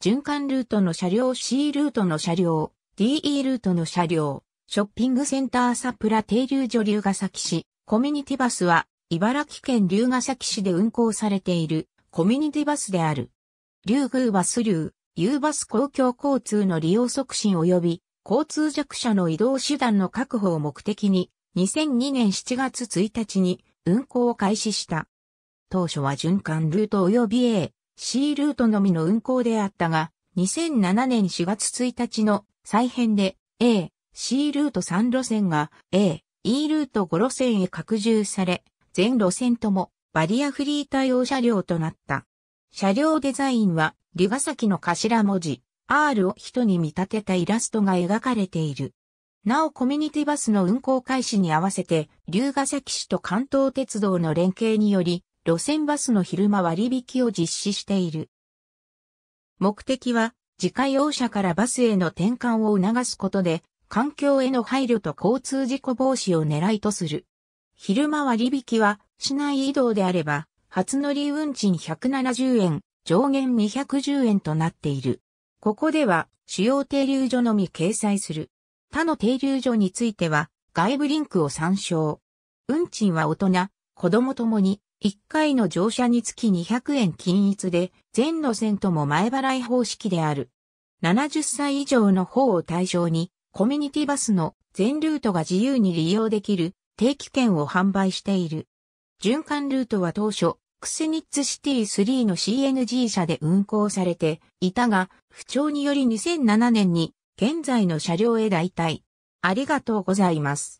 循環ルートの車両 C ルートの車両、DE ルートの車両、ショッピングセンターサプラ停留所龍ヶ崎市、コミュニティバスは、茨城県龍ヶ崎市で運行されている、コミュニティバスである。龍宮バス流、U バス公共交通の利用促進及び、交通弱者の移動手段の確保を目的に、2002年7月1日に運行を開始した。当初は循環ルート及び A、C ルートのみの運行であったが、2007年4月1日の再編で A、C ルート3路線が A、E ルート5路線へ拡充され、全路線ともバリアフリー対応車両となった。車両デザインは、リガ崎の頭文字、R を人に見立てたイラストが描かれている。なおコミュニティバスの運行開始に合わせて、龍ヶ崎市と関東鉄道の連携により、路線バスの昼間割引を実施している。目的は、自家用車からバスへの転換を促すことで、環境への配慮と交通事故防止を狙いとする。昼間割引は、市内移動であれば、初乗り運賃170円、上限210円となっている。ここでは、主要停留所のみ掲載する。他の停留所については、外部リンクを参照。運賃は大人、子供ともに、1回の乗車につき200円均一で、全路線とも前払い方式である。70歳以上の方を対象に、コミュニティバスの全ルートが自由に利用できる定期券を販売している。循環ルートは当初、クセニッツシティ3の CNG 車で運行されていたが、不調により2007年に現在の車両へ代替。ありがとうございます。